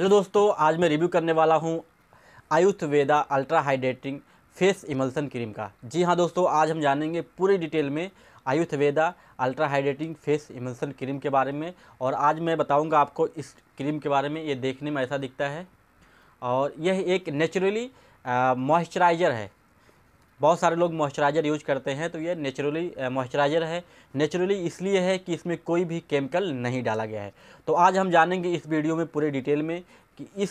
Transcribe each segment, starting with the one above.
hello दोस्तों आज मैं रिव्यू करने वाला हूँ Ayush Veda ultra hydrating face emulsion cream का जी हाँ दोस्तों आज हम जानेंगे पूरी डिटेल में Ayush Veda ultra hydrating face emulsion cream के बारे में और आज मैं बताऊँगा आपको इस क्रीम के बारे में ये देखने में ऐसा दिखता है और यह एक नेचुरली मॉइस्चराइज़र है बहुत सारे लोग मॉइस्चराइज़र यूज करते हैं तो ये नेचुरली मॉइस्चराइज़र है नेचुरली इसलिए है कि इसमें कोई भी केमिकल नहीं डाला गया है तो आज हम जानेंगे इस वीडियो में पूरे डिटेल में कि इस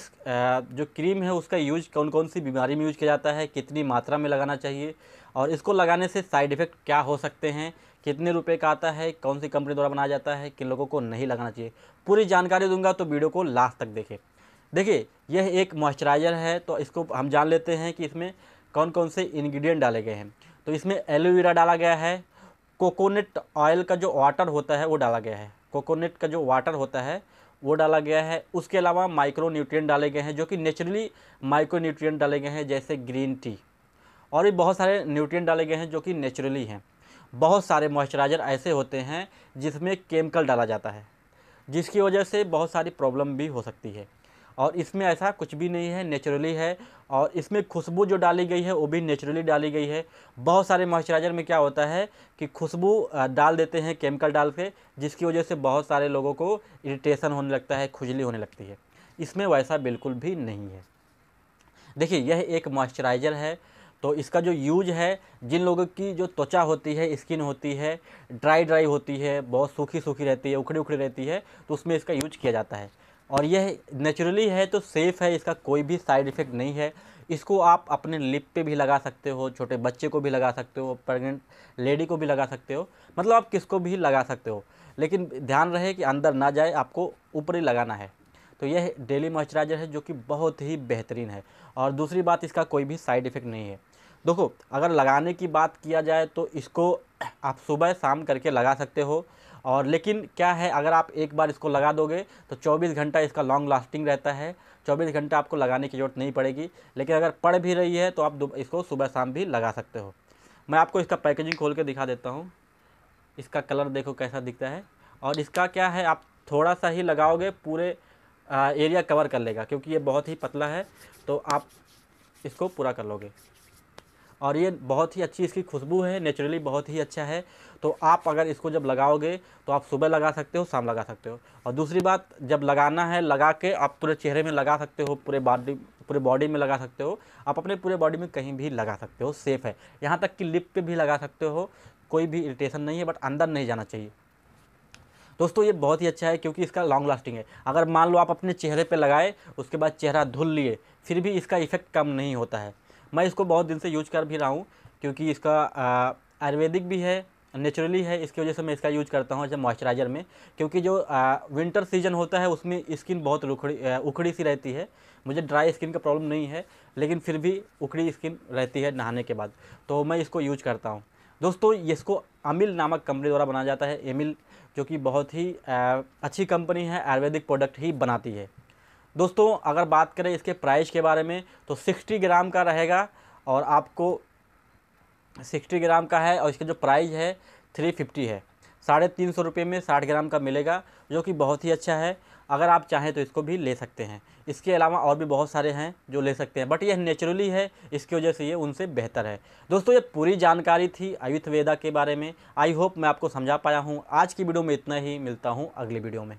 जो क्रीम है उसका यूज कौन कौन सी बीमारी में यूज किया जाता है कितनी मात्रा में लगाना चाहिए और इसको लगाने से साइड इफ़ेक्ट क्या हो सकते हैं कितने रुपए का आता है कौन सी कंपनी द्वारा बनाया जाता है किन लोगों को नहीं लगाना चाहिए पूरी जानकारी दूंगा तो वीडियो को लास्ट तक देखें देखिए यह एक मॉइस्चराइज़र है तो इसको हम जान लेते हैं कि इसमें कौन कौन से इन्ग्रीडियंट डाले गए हैं तो इसमें एलोवेरा डाला गया है कोकोनट ऑयल का जो वाटर होता है वो डाला गया है कोकोनट का जो वाटर होता है वो डाला गया है उसके अलावा माइक्रो न्यूट्रियट डाले गए हैं जो कि नेचुरली माइक्रो न्यूट्रियट डाले गए हैं जैसे ग्रीन टी और भी बहुत सारे न्यूट्रिय डाले गए हैं जो कि नेचुरली हैं बहुत सारे मॉइस्चराइज़र ऐसे होते हैं जिसमें केमिकल डाला जाता है जिसकी वजह से बहुत सारी प्रॉब्लम भी हो सकती है और इसमें ऐसा कुछ भी नहीं है नेचुरली है और इसमें खुशबू जो डाली गई है वो भी नेचुरली डाली गई है बहुत सारे मॉइस्चराइज़र में क्या होता है कि खुशबू डाल देते हैं केमिकल डाल के जिसकी वजह से बहुत सारे लोगों को इरिटेशन होने लगता है खुजली होने लगती है इसमें वैसा बिल्कुल भी नहीं है देखिए यह एक मॉइस्चराइज़र है तो इसका जो यूज है जिन लोगों की जो त्वचा होती है स्किन होती है ड्राई ड्राई होती है बहुत सूखी सूखी रहती है उखड़ी उखड़ी रहती है तो उसमें इसका यूज किया जाता है और यह नेचुरली है तो सेफ़ है इसका कोई भी साइड इफ़ेक्ट नहीं है इसको आप अपने लिप पे भी लगा सकते हो छोटे बच्चे को भी लगा सकते हो प्रेग्नेंट लेडी को भी लगा सकते हो मतलब आप किसको भी लगा सकते हो लेकिन ध्यान रहे कि अंदर ना जाए आपको ऊपर ही लगाना है तो यह डेली मॉइस्चराइज़र है जो कि बहुत ही बेहतरीन है और दूसरी बात इसका कोई भी साइड इफ़ेक्ट नहीं है देखो अगर लगाने की बात किया जाए तो इसको आप सुबह शाम करके लगा सकते हो और लेकिन क्या है अगर आप एक बार इसको लगा दोगे तो 24 घंटा इसका लॉन्ग लास्टिंग रहता है 24 घंटा आपको लगाने की ज़रूरत नहीं पड़ेगी लेकिन अगर पड़ भी रही है तो आप इसको सुबह शाम भी लगा सकते हो मैं आपको इसका पैकेजिंग खोल के दिखा देता हूँ इसका कलर देखो कैसा दिखता है और इसका क्या है आप थोड़ा सा ही लगाओगे पूरे एरिया कवर कर लेगा क्योंकि ये बहुत ही पतला है तो आप इसको पूरा कर लोगे और ये बहुत ही अच्छी इसकी खुशबू है नेचुरली बहुत ही अच्छा है तो आप अगर इसको जब लगाओगे तो आप सुबह लगा सकते हो शाम लगा सकते हो और दूसरी बात जब लगाना है लगा के आप पूरे चेहरे में लगा सकते हो पूरे बॉडी पूरे बॉडी में लगा सकते हो आप अपने पूरे बॉडी में कहीं भी लगा सकते हो सेफ़ है यहाँ तक कि लिप पे भी लगा सकते हो कोई भी इरीटेशन नहीं है बट अंदर नहीं जाना चाहिए दोस्तों ये बहुत ही अच्छा है क्योंकि इसका लॉन्ग लास्टिंग है अगर मान लो आप अपने चेहरे पे लगाए उसके बाद चेहरा धुल लिए फिर भी इसका इफेक्ट कम नहीं होता है मैं इसको बहुत दिन से यूज कर भी रहा हूँ क्योंकि इसका आयुर्वेदिक भी है नेचुरली है इसकी वजह से मैं इसका यूज करता हूँ जब मॉइस्चराइज़र में क्योंकि जो आ, विंटर सीजन होता है उसमें स्किन बहुत रुखड़ी उखड़ी सी रहती है मुझे ड्राई स्किन का प्रॉब्लम नहीं है लेकिन फिर भी उखड़ी स्किन रहती है नहाने के बाद तो मैं इसको यूज करता हूँ दोस्तों इसको अमिल नामक कंपनी द्वारा बनाया जाता है एमिल जो कि बहुत ही आ, अच्छी कंपनी है आयुर्वेदिक प्रोडक्ट ही बनाती है दोस्तों अगर बात करें इसके प्राइस के बारे में तो सिक्सटी ग्राम का रहेगा और आपको सिक्सटी ग्राम का है और इसका जो प्राइस है थ्री फिफ्टी है साढ़े तीन सौ रुपये में साठ ग्राम का मिलेगा जो कि बहुत ही अच्छा है अगर आप चाहें तो इसको भी ले सकते हैं इसके अलावा और भी बहुत सारे हैं जो ले सकते हैं बट यह नेचुरली है इसकी वजह से ये उनसे बेहतर है दोस्तों ये पूरी जानकारी थी आयुर्वेदा के बारे में आई होप मैं आपको समझा पाया हूँ आज की वीडियो में इतना ही मिलता हूँ अगली वीडियो में